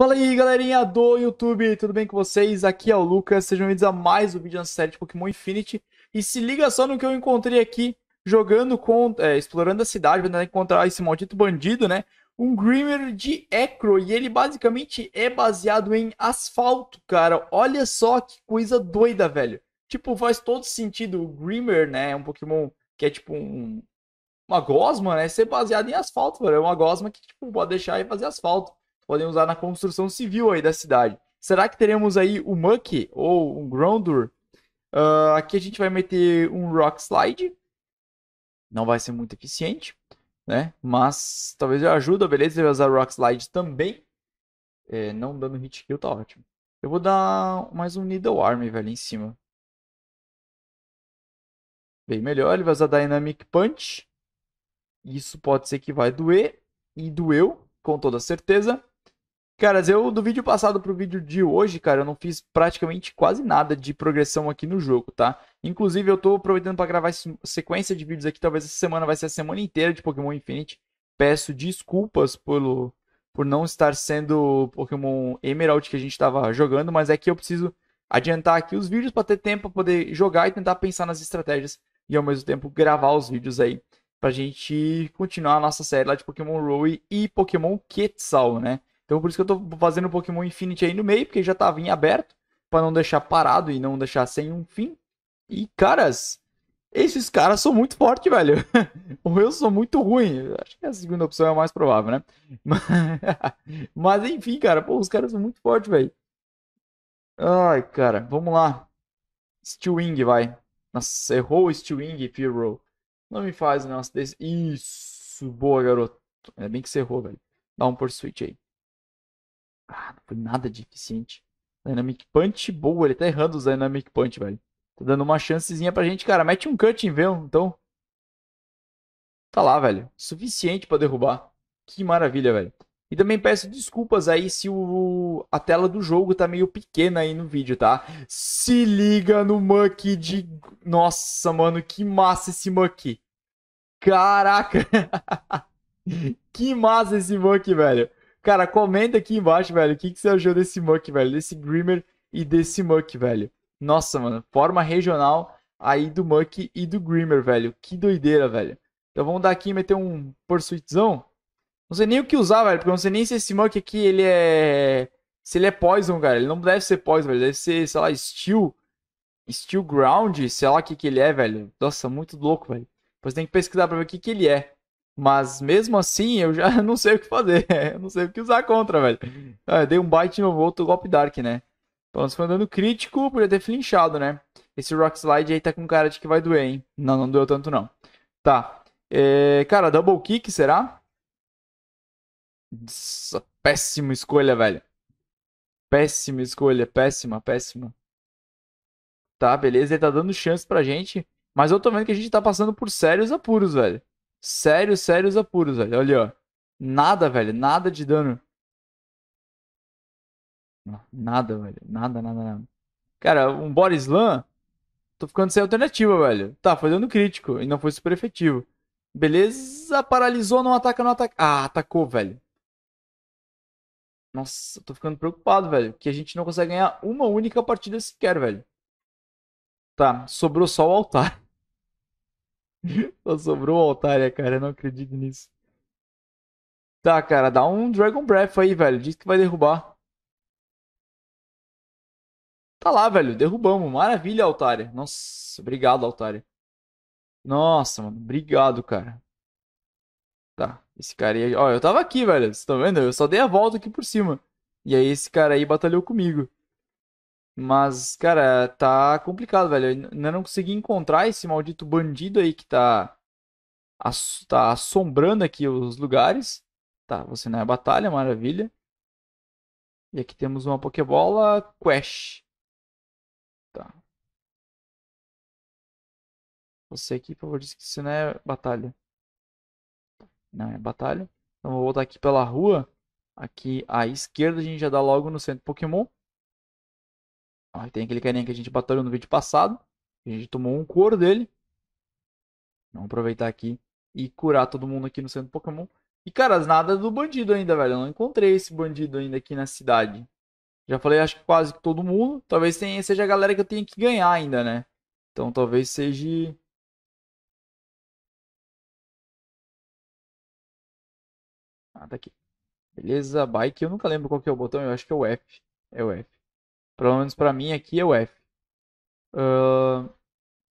Fala aí, galerinha do YouTube, tudo bem com vocês? Aqui é o Lucas, sejam bem-vindos a mais um vídeo na série de Pokémon Infinity. E se liga só no que eu encontrei aqui, jogando com... É, explorando a cidade, tentando encontrar esse maldito bandido, né? Um Grimmer de Ecro, e ele basicamente é baseado em asfalto, cara. Olha só que coisa doida, velho. Tipo, faz todo sentido o Grimmer, né? É um Pokémon que é tipo um... Uma gosma, né? Ser baseado em asfalto, velho. É uma gosma que, tipo, pode deixar e fazer asfalto podem usar na construção civil aí da cidade. Será que teremos aí o Muck ou um Groundur? Uh, ah, aqui a gente vai meter um Rock Slide. Não vai ser muito eficiente, né? Mas talvez já ajuda, beleza? Ele vai usar Rock Slide também. É, não dando hit kill, tá ótimo. Eu vou dar mais um Needle Arm, velho, em cima. Bem melhor, ele vai usar Dynamic Punch. Isso pode ser que vai doer. E doeu, com toda certeza. Caras, eu do vídeo passado pro vídeo de hoje, cara, eu não fiz praticamente quase nada de progressão aqui no jogo, tá? Inclusive, eu tô aproveitando para gravar sequência de vídeos aqui, talvez essa semana vai ser a semana inteira de Pokémon Infinite. Peço desculpas pelo por não estar sendo Pokémon Emerald que a gente estava jogando, mas é que eu preciso adiantar aqui os vídeos para ter tempo para poder jogar e tentar pensar nas estratégias e ao mesmo tempo gravar os vídeos aí pra gente continuar a nossa série lá de Pokémon Ruby e Pokémon Quetzal, né? Então por isso que eu tô fazendo o Pokémon Infinity aí no meio, porque já tava em aberto, para não deixar parado e não deixar sem um fim. E, caras, esses caras são muito fortes, velho. Ou eu sou muito ruim. Acho que a segunda opção é a mais provável, né? Mas, Mas enfim, cara, pô, os caras são muito fortes, velho. Ai, cara, vamos lá. Steelwing, vai. Nossa, errou o Steelwing, Piro. Não me faz um negócio desse. Isso, boa, garoto. Ainda bem que você errou, velho. Dá um por switch aí. Ah, não foi nada de eficiente. Dynamic Punch, boa. Ele tá errando os Dynamic Punch, velho. Tá dando uma chancezinha pra gente, cara. Mete um cut em então. Tá lá, velho. Suficiente para derrubar. Que maravilha, velho. E também peço desculpas aí se o... a tela do jogo tá meio pequena aí no vídeo, tá? Se liga no Monkey de... Nossa, mano, que massa esse Monkey. Caraca. que massa esse Monkey, velho. Cara, comenta aqui embaixo, velho, o que, que você achou desse Muck, velho, desse Grimmer e desse Muck, velho. Nossa, mano, forma regional aí do Muck e do Grimmer, velho. Que doideira, velho. Então vamos dar aqui e meter um Pursuitzão. Não sei nem o que usar, velho, porque eu não sei nem se esse Muck aqui, ele é... Se ele é Poison, cara. Ele não deve ser Poison, velho. Deve ser, sei lá, Steel... Steel Ground, sei lá o que que ele é, velho. Nossa, muito louco, velho. Depois tem que pesquisar pra ver o que que ele é. Mas mesmo assim, eu já não sei o que fazer. eu não sei o que usar contra, velho. Ah, dei um bite no outro golpe Dark, né? Então, se for um crítico, podia ter flinchado, né? Esse Rock Slide aí tá com cara de que vai doer, hein? Não, não doeu tanto, não. Tá. É, cara, Double Kick, será? Nossa, péssima escolha, velho. Péssima escolha, péssima, péssima. Tá, beleza, ele tá dando chance pra gente. Mas eu tô vendo que a gente tá passando por sérios apuros, velho. Sérios, sérios apuros, velho. Olha ó. Nada, velho. Nada de dano. Nada, velho. Nada, nada, nada. Cara, um body slam... Tô ficando sem alternativa, velho. Tá, foi dando crítico. E não foi super efetivo. Beleza, paralisou, não ataca, não ataca. Ah, atacou, velho. Nossa, tô ficando preocupado, velho. Que a gente não consegue ganhar uma única partida sequer, velho. Tá, sobrou só o altar. Só sobrou o Altaria, né, cara. Eu não acredito nisso. Tá, cara, dá um Dragon Breath aí, velho. Diz que vai derrubar. Tá lá, velho. Derrubamos. Maravilha, Altaria. Nossa, obrigado, Altaria. Nossa, mano. Obrigado, cara. Tá. Esse cara aí. Ó, eu tava aqui, velho. Vocês estão vendo? Eu só dei a volta aqui por cima. E aí esse cara aí batalhou comigo. Mas, cara, tá complicado, velho. Eu ainda não consegui encontrar esse maldito bandido aí que tá, ass tá assombrando aqui os lugares. Tá, você não é batalha, maravilha. E aqui temos uma Pokébola Quash. Tá. Você aqui, por favor, disse que isso não é batalha. Não é batalha. Então vou voltar aqui pela rua. Aqui à esquerda a gente já dá logo no centro Pokémon tem aquele carinha que a gente batalhou no vídeo passado. A gente tomou um couro dele. Vamos aproveitar aqui e curar todo mundo aqui no centro do Pokémon. E, cara, nada do bandido ainda, velho. Eu não encontrei esse bandido ainda aqui na cidade. Já falei, acho que quase que todo mundo. Talvez tenha, seja a galera que eu tenha que ganhar ainda, né? Então talvez seja. Ah, tá aqui. Beleza, bike. Eu nunca lembro qual que é o botão. Eu acho que é o F. É o F. Pelo menos pra mim aqui é o F. Uh,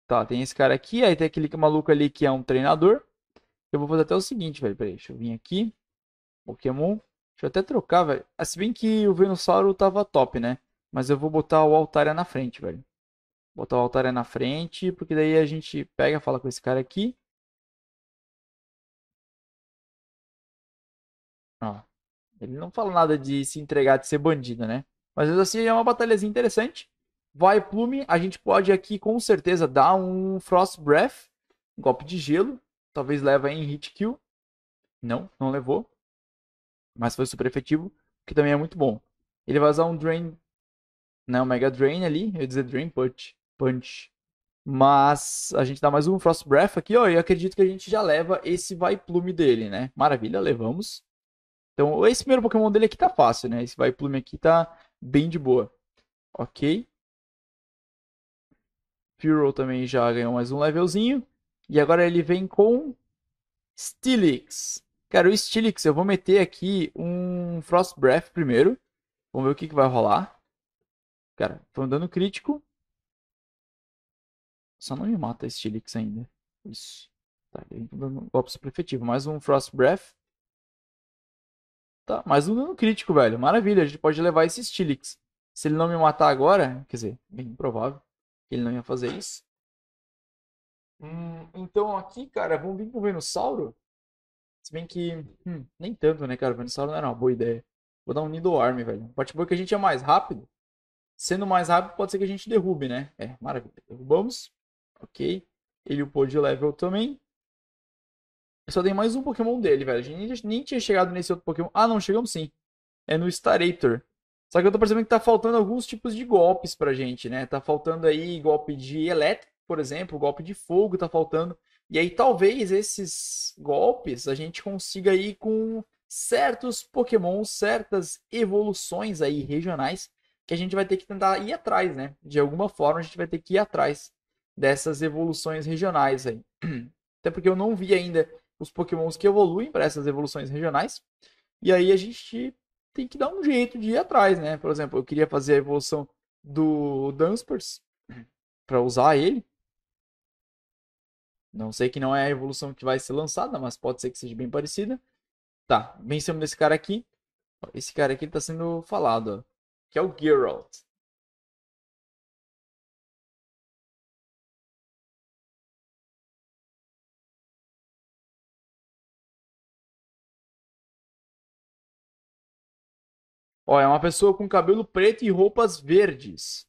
tá, tem esse cara aqui. Aí tem aquele maluco ali que é um treinador. Eu vou fazer até o seguinte, velho. Peraí, deixa eu vir aqui. Pokémon. Deixa eu até trocar, velho. Ah, se bem que o Venossauro tava top, né? Mas eu vou botar o Altaria na frente, velho. Botar o Altaria na frente, porque daí a gente pega, fala com esse cara aqui. Ó, ele não fala nada de se entregar, de ser bandido, né? Mas mesmo assim é uma batalhazinha interessante. Vai Plume, a gente pode aqui com certeza dar um Frost Breath, um golpe de gelo, talvez leva em hit kill. Não, não levou. Mas foi super efetivo, que também é muito bom. Ele vai usar um Drain, né, um Mega Drain ali, eu ia dizer Drain Punch, Punch. Mas a gente dá mais um Frost Breath aqui, ó, e acredito que a gente já leva esse Vai Plume dele, né? Maravilha, levamos. Então, esse primeiro Pokémon dele aqui tá fácil, né? Esse Vai Plume aqui tá bem de boa. Ok? Furo também já ganhou mais um levelzinho. E agora ele vem com Stilix. Cara, o Stilix, eu vou meter aqui um Frost Breath primeiro. Vamos ver o que, que vai rolar. Cara, foi um dano crítico. Só não me mata Stilix ainda. Isso. Tá, ele tá dando um golpe efetivo. Mais um Frost Breath. Tá, mais um dano crítico, velho. Maravilha, a gente pode levar esse Stilix. Se ele não me matar agora, quer dizer, bem é improvável que ele não ia fazer isso. Hum, então aqui, cara, vamos vir com o Venusauro? Se bem que, hum, nem tanto, né, cara? O Venusauro não era uma boa ideia. Vou dar um Nidoarm Arm, velho. pode boa que a gente é mais rápido. Sendo mais rápido, pode ser que a gente derrube, né? É, maravilha. Derrubamos. Ok. Ele upou de level também só tem mais um Pokémon dele, velho. A gente nem tinha chegado nesse outro Pokémon. Ah, não, chegamos sim. É no Starator. Só que eu tô percebendo que tá faltando alguns tipos de golpes pra gente, né? Tá faltando aí golpe de elétrico, por exemplo, golpe de fogo tá faltando. E aí talvez esses golpes a gente consiga aí com certos Pokémon, certas evoluções aí regionais que a gente vai ter que tentar ir atrás, né? De alguma forma a gente vai ter que ir atrás dessas evoluções regionais aí. Até porque eu não vi ainda os pokémons que evoluem para essas evoluções regionais. E aí a gente tem que dar um jeito de ir atrás, né? Por exemplo, eu queria fazer a evolução do Dunsparce para usar ele. Não sei que não é a evolução que vai ser lançada, mas pode ser que seja bem parecida. Tá, vencemos esse cara aqui. Esse cara aqui está sendo falado, ó, que é o Geralt. Ó, é uma pessoa com cabelo preto e roupas verdes.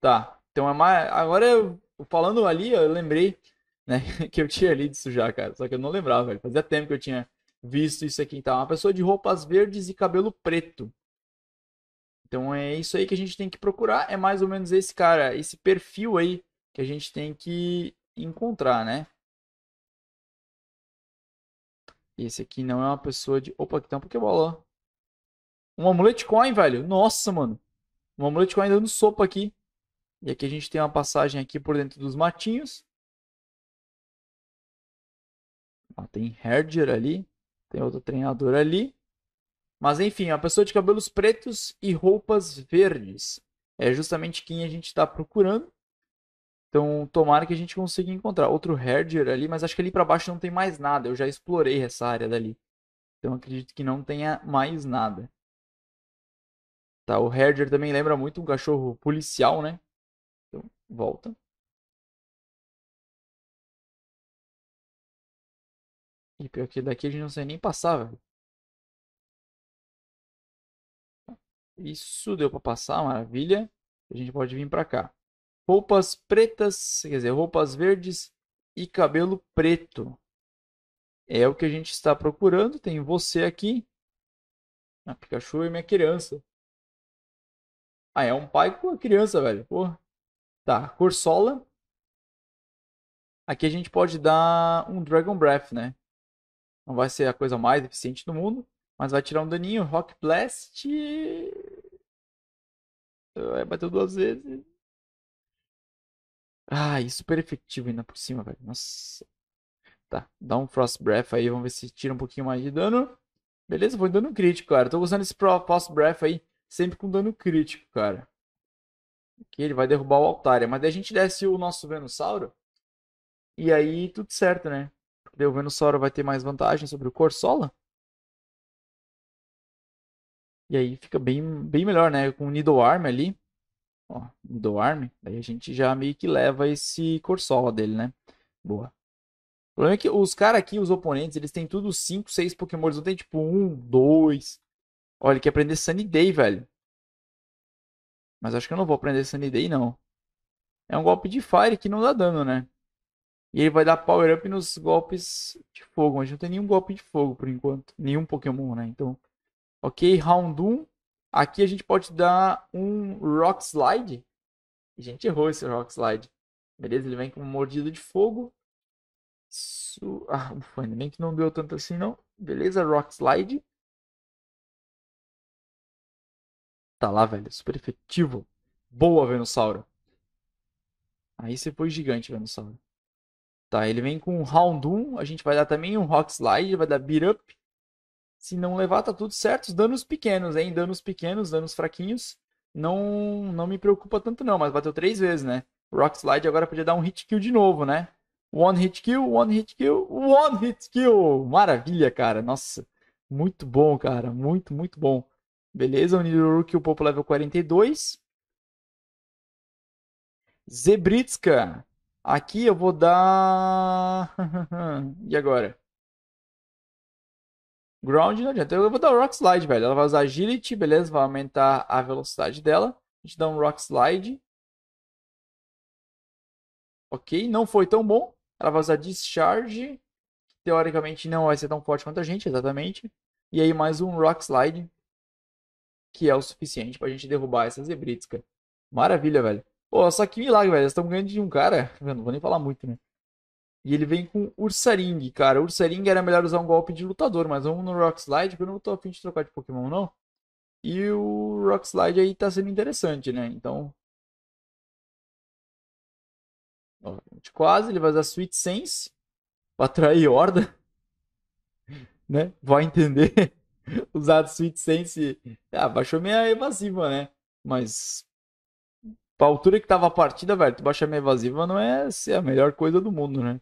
Tá. Então é mais. Agora eu falando ali, eu lembrei, né, que eu tinha lido isso já, cara. Só que eu não lembrava, velho. Fazia tempo que eu tinha visto isso aqui. Então, uma pessoa de roupas verdes e cabelo preto. Então é isso aí que a gente tem que procurar. É mais ou menos esse cara, esse perfil aí que a gente tem que encontrar, né? Esse aqui não é uma pessoa de. Opa, que tem um Pokébola. Um amulet coin, velho. Nossa, mano. Um amulet coin dando sopa aqui. E aqui a gente tem uma passagem aqui por dentro dos matinhos. Ah, tem herder ali. Tem outro treinador ali. Mas enfim, a pessoa de cabelos pretos e roupas verdes. É justamente quem a gente está procurando. Então, tomara que a gente consiga encontrar outro herder ali, mas acho que ali para baixo não tem mais nada. Eu já explorei essa área dali. Então, acredito que não tenha mais nada. Tá, o Herder também lembra muito um cachorro policial, né? Então, volta. E pior que daqui a gente não sei nem passar, velho. Isso deu pra passar, maravilha. A gente pode vir pra cá. Roupas pretas, quer dizer, roupas verdes e cabelo preto. É o que a gente está procurando. Tem você aqui. A ah, Pikachu e é minha criança. Ah, é um pai com a criança, velho. Porra. Tá, Corsola. Aqui a gente pode dar um Dragon Breath, né? Não vai ser a coisa mais eficiente do mundo, mas vai tirar um daninho. Rock Blast. Vai é, bater duas vezes. Ah, super efetivo ainda por cima, velho. Nossa. Tá, dá um Frost Breath aí, vamos ver se tira um pouquinho mais de dano. Beleza, foi dando um crítico, cara. Tô usando esse Frost Breath aí sempre com dano crítico, cara. Aqui ele vai derrubar o Altaria. Mas daí a gente desce o nosso Venusauro. E aí tudo certo, né? Porque daí o Venusauro vai ter mais vantagem sobre o Corsola. E aí fica bem, bem melhor, né? Com o Needle ali. Ó, Needle Daí a gente já meio que leva esse Corsola dele, né? Boa. O problema é que os caras aqui, os oponentes, eles têm tudo 5, 6 Pokémon. não tem tipo 1, um, 2. Olha, ele quer aprender Sunny Day, velho. Mas acho que eu não vou aprender Sunny Day, não. É um golpe de Fire que não dá dano, né? E ele vai dar Power Up nos golpes de fogo. Mas não tem nenhum golpe de fogo, por enquanto. Nenhum Pokémon, né? Então, ok. Round 1. Aqui a gente pode dar um Rock Slide. A gente errou esse Rock Slide. Beleza, ele vem com mordida de fogo. Su... Ah, ufa, Nem que não deu tanto assim, não. Beleza, Rock Slide. Tá lá, velho. Super efetivo. Boa, Venossauro. Aí você foi gigante, Venossauro. Tá, ele vem com um Round 1. A gente vai dar também um Rock Slide. Vai dar Beat Up. Se não levar, tá tudo certo. Os danos pequenos, hein? Danos pequenos, danos fraquinhos. Não, não me preocupa tanto não, mas bateu três vezes, né? Rock Slide agora podia dar um hit kill de novo, né? One hit kill, one hit kill, one hit kill. Maravilha, cara. Nossa, muito bom, cara. Muito, muito bom. Beleza, o o Popo level 42. Zebritska. Aqui eu vou dar... e agora? Ground não adianta. Eu vou dar o Rock Slide, velho. Ela vai usar Agility, beleza? Vai aumentar a velocidade dela. A gente dá um Rock Slide. Ok, não foi tão bom. Ela vai usar Discharge. Que teoricamente não vai ser tão forte quanto a gente, exatamente. E aí mais um Rock Slide que é o suficiente pra gente derrubar essa zebrites, Maravilha, velho. Pô, só que milagre, velho. Eles estão ganhando de um cara. não vou nem falar muito, né? E ele vem com Ursaring, cara. Ursaring era melhor usar um golpe de lutador, mas vamos no Rock Slide, porque eu não tô afim de trocar de Pokémon, não. E o Rock Slide aí tá sendo interessante, né? Então. Ó, quase, ele vai usar Sweet Sense pra atrair Horda. Né? Vai entender. usado Sense, é, Ah, baixou minha evasiva, né? Mas pra altura que tava a partida, velho, tu baixar minha evasiva não é ser a melhor coisa do mundo, né?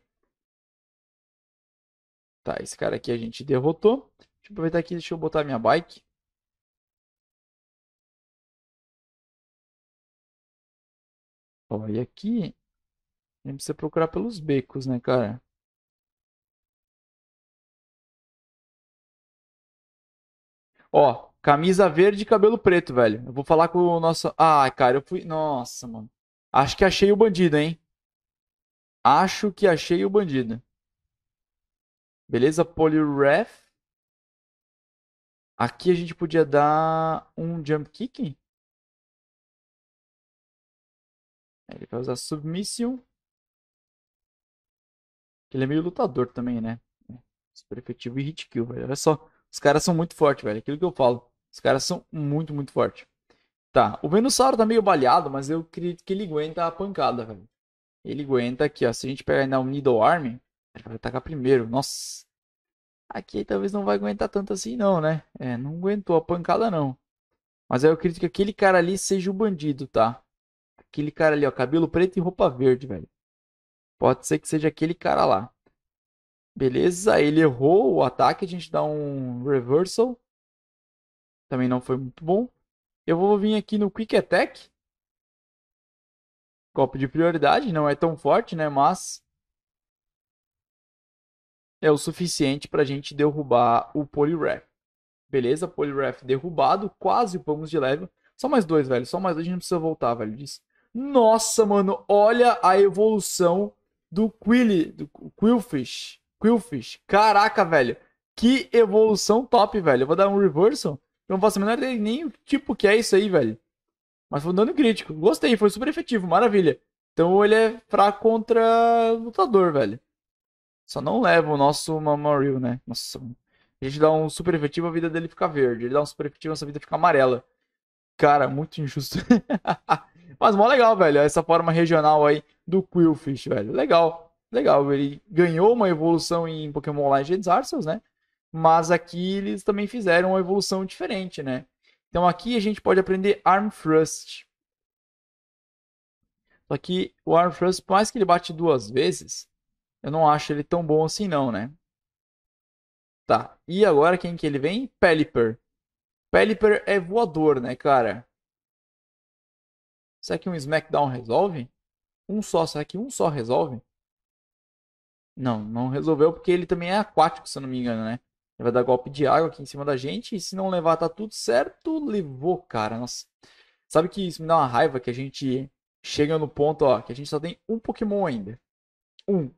Tá, esse cara aqui a gente derrotou. Deixa eu aproveitar aqui, deixa eu botar minha bike. Ó, e aqui a gente precisa procurar pelos becos, né, cara? Ó, camisa verde e cabelo preto, velho. Eu vou falar com o nosso. Ah, cara, eu fui. Nossa, mano. Acho que achei o bandido, hein? Acho que achei o bandido. Beleza, polyref. Aqui a gente podia dar um jump kick. Ele vai usar submission. Ele é meio lutador também, né? Super efetivo e hit kill, velho. Olha só. Os caras são muito fortes, velho. Aquilo que eu falo. Os caras são muito, muito fortes. Tá, o Venusauro tá meio baleado, mas eu acredito que ele aguenta a pancada, velho. Ele aguenta aqui, ó. Se a gente pegar ainda o Needle Arm, ele vai atacar primeiro. Nossa. Aqui talvez não vai aguentar tanto assim, não, né? É, não aguentou a pancada, não. Mas eu acredito que aquele cara ali seja o bandido, tá? Aquele cara ali, ó. Cabelo preto e roupa verde, velho. Pode ser que seja aquele cara lá. Beleza, ele errou o ataque, a gente dá um reversal. Também não foi muito bom. Eu vou vir aqui no Quick Attack. Golpe de prioridade, não é tão forte, né? Mas é o suficiente para a gente derrubar o Polyref. Beleza, Polyref derrubado, quase pomos de level. Só mais dois, velho, só mais dois, a gente não precisa voltar, velho. Disse, Nossa, mano, olha a evolução do Quilly, do Quillfish. Quillfish. Caraca, velho. Que evolução top, velho. Eu vou dar um reversal. Eu não faço a menor ideia nem o tipo que é isso aí, velho. Mas foi um dano crítico. Gostei, foi super efetivo, maravilha. Então ele é fraco contra lutador, velho. Só não leva o nosso Mamoril, né? Nossa. A gente dá um super efetivo, a vida dele fica verde. Ele dá um super efetivo, a nossa vida fica amarela. Cara, muito injusto. Mas mó legal, velho. Essa forma regional aí do Quillfish, velho. Legal legal, ele ganhou uma evolução em Pokémon Legends Arceus, né? Mas aqui eles também fizeram uma evolução diferente, né? Então aqui a gente pode aprender Arm Thrust. Só que o Arm Thrust, por mais que ele bate duas vezes, eu não acho ele tão bom assim não, né? Tá, e agora quem que ele vem? Pelipper. Pelipper é voador, né, cara? Será que um Smackdown resolve? Um só, será que um só resolve? Não, não resolveu porque ele também é aquático, se eu não me engano, né? Ele vai dar golpe de água aqui em cima da gente. E se não levar, tá tudo certo. Levou, cara. Nossa. Sabe que isso me dá uma raiva que a gente chega no ponto, ó, que a gente só tem um Pokémon ainda. Um.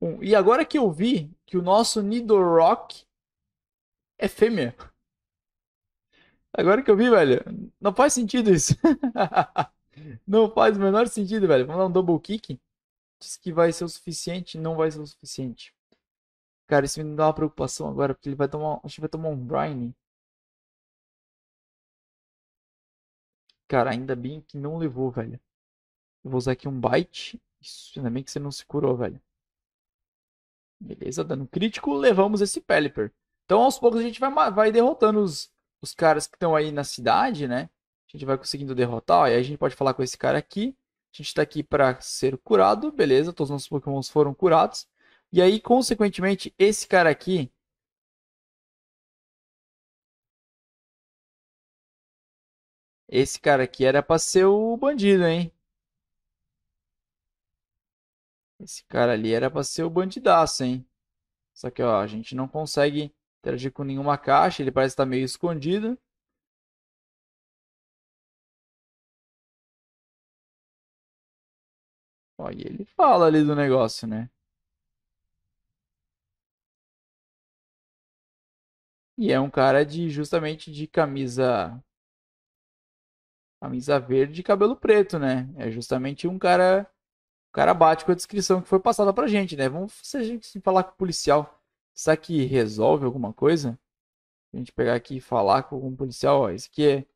um. E agora que eu vi que o nosso Nidorock é fêmea. Agora que eu vi, velho, não faz sentido isso. não faz o menor sentido, velho. Vamos dar um double kick diz que vai ser o suficiente, não vai ser o suficiente. Cara, isso me dá uma preocupação agora, porque ele vai tomar, acho que vai tomar um Brine. Cara, ainda bem que não levou, velho. Eu vou usar aqui um Bite. Isso, ainda bem que você não se curou, velho. Beleza, dando crítico, levamos esse Pelipper. Então, aos poucos, a gente vai, vai derrotando os, os caras que estão aí na cidade, né? A gente vai conseguindo derrotar. Ó, e aí a gente pode falar com esse cara aqui a gente está aqui para ser curado, beleza, todos os nossos pokémons foram curados. E aí, consequentemente, esse cara aqui... Esse cara aqui era para ser o bandido, hein? Esse cara ali era para ser o bandidaço, hein? Só que ó, a gente não consegue interagir com nenhuma caixa, ele parece estar tá meio escondido. Ó, e ele fala ali do negócio, né? E é um cara de justamente de camisa camisa verde e cabelo preto, né? É justamente um cara o cara bate com a descrição que foi passada pra gente, né? Vamos se a gente falar com o policial, será que resolve alguma coisa? A gente pegar aqui e falar com algum policial, ó, esse aqui é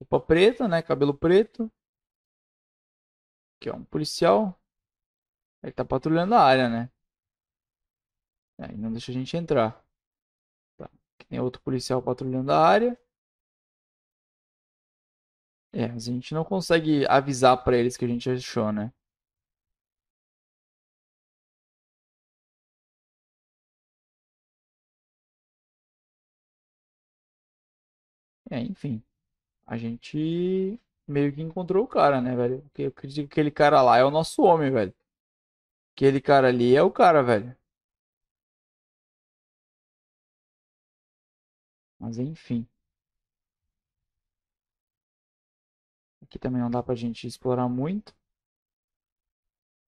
roupa preta, né? Cabelo preto, Aqui, ó, um policial. Ele tá patrulhando a área, né? Aí não deixa a gente entrar. Tá. Aqui tem outro policial patrulhando a área. É, mas a gente não consegue avisar pra eles que a gente achou, né? É, enfim. A gente meio que encontrou o cara, né, velho? Porque eu acredito que aquele cara lá é o nosso homem, velho. Aquele cara ali é o cara, velho. Mas enfim. Aqui também não dá pra gente explorar muito.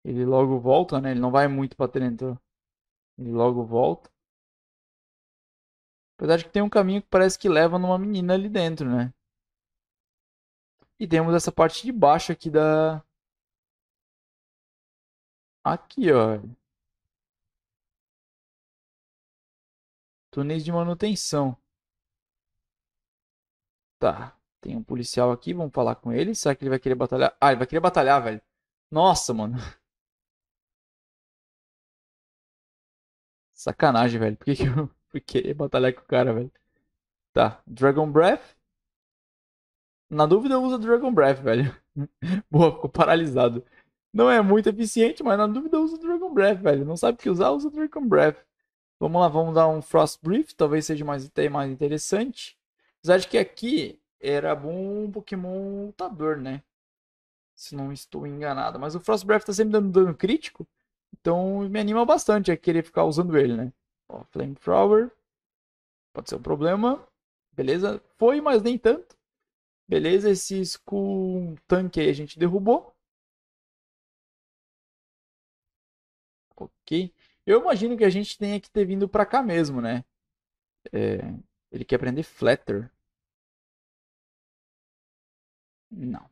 Ele logo volta, né? Ele não vai muito pra dentro. Ele logo volta. Apesar de que tem um caminho que parece que leva numa menina ali dentro, né? E temos essa parte de baixo aqui da... Aqui, ó. Túneis de manutenção. Tá. Tem um policial aqui, vamos falar com ele. Será que ele vai querer batalhar? Ah, ele vai querer batalhar, velho. Nossa, mano. Sacanagem, velho. Por que, que eu fui querer batalhar com o cara, velho? Tá. Dragon Breath. Na dúvida, usa Dragon Breath, velho. Boa, ficou paralisado. Não é muito eficiente, mas na dúvida, usa Dragon Breath, velho. Não sabe o que usar, usa Dragon Breath. Vamos lá, vamos dar um Frost Brief, talvez seja mais, mais interessante. Apesar de que aqui era bom um Pokémon lutador, né? Se não estou enganado. Mas o Frost Breath tá sempre dando dano crítico. Então me anima bastante a querer ficar usando ele, né? Ó, Flamethrower. Pode ser um problema. Beleza? Foi, mas nem tanto. Beleza, esse school tanque aí a gente derrubou. Ok. Eu imagino que a gente tenha que ter vindo pra cá mesmo, né? É... Ele quer aprender Flatter. Não.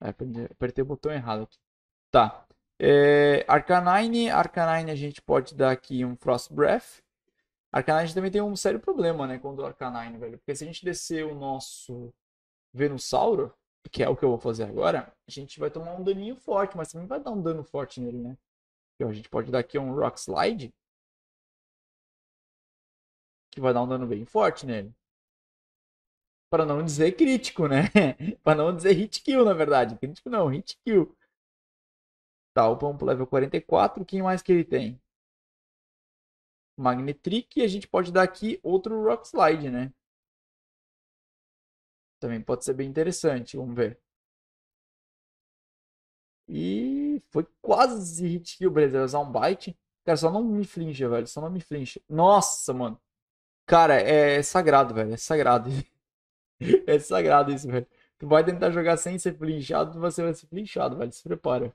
Apertei o botão errado aqui. Tá. É, Arcanine, Arcanine a gente pode dar aqui um Frost Breath. Arcanine também tem um sério problema, né, contra o Arcanine, velho. Porque se a gente descer o nosso Venusauro, que é o que eu vou fazer agora, a gente vai tomar um daninho forte, mas também vai dar um dano forte nele, né? Então, a gente pode dar aqui um Rock Slide, que vai dar um dano bem forte nele. Para não dizer crítico, né? Para não dizer hit kill, na verdade. Crítico não, hit kill. Tá, upamos pro level 44. Quem mais que ele tem? Magnetric. E a gente pode dar aqui outro Rock Slide, né? Também pode ser bem interessante. Vamos ver. E foi quase hit kill, beleza. Vai usar um bite. Cara, só não me flincha, velho. Só não me flincha. Nossa, mano. Cara, é, é sagrado, velho. É sagrado. é sagrado isso, velho. Tu vai tentar jogar sem ser flinchado, você vai ser flinchado, velho. Se prepara.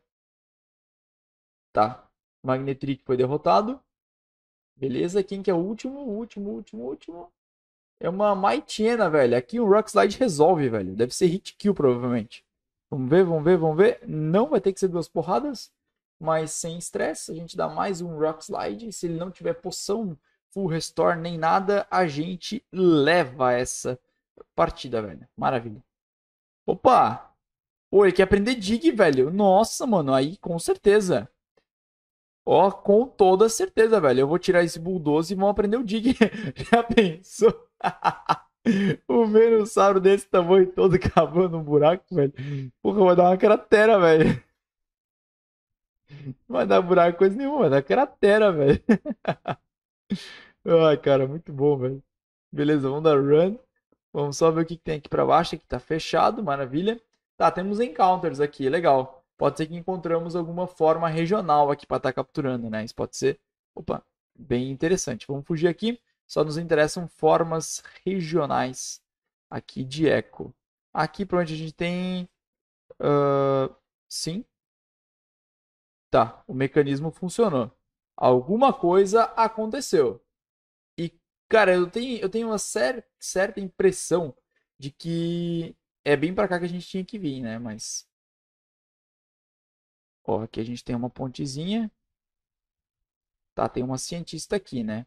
Tá. Magnetric foi derrotado. Beleza, quem que é o último? O último, último, último. É uma Maitiena, velho. Aqui o Rock Slide resolve, velho. Deve ser hit kill, provavelmente. Vamos ver, vamos ver, vamos ver. Não vai ter que ser duas porradas, mas sem estresse. A gente dá mais um Rock Slide. Se ele não tiver poção, full restore, nem nada, a gente leva essa partida, velho. Maravilha. Opa! Pô, ele quer aprender Dig, velho. Nossa, mano, aí com certeza. Ó, com toda certeza, velho. Eu vou tirar esse bulldoze e vão aprender o dig. Já pensou? o menossauro desse tamanho todo cavando um buraco, velho. Porra, vai dar uma cratera, velho. vai dar buraco coisa nenhuma, vai dar cratera, velho. Ai, cara, muito bom, velho. Beleza, vamos dar run. Vamos só ver o que tem aqui pra baixo. Aqui tá fechado, maravilha. Tá, temos encounters aqui, legal pode ser que encontramos alguma forma regional aqui para estar tá capturando, né? Isso pode ser, opa, bem interessante. Vamos fugir aqui, só nos interessam formas regionais aqui de eco. Aqui para onde a gente tem... Uh, sim. Tá, o mecanismo funcionou. Alguma coisa aconteceu. E, cara, eu tenho, eu tenho uma cer certa impressão de que é bem para cá que a gente tinha que vir, né? Mas Ó, aqui a gente tem uma pontezinha. Tá, tem uma cientista aqui, né?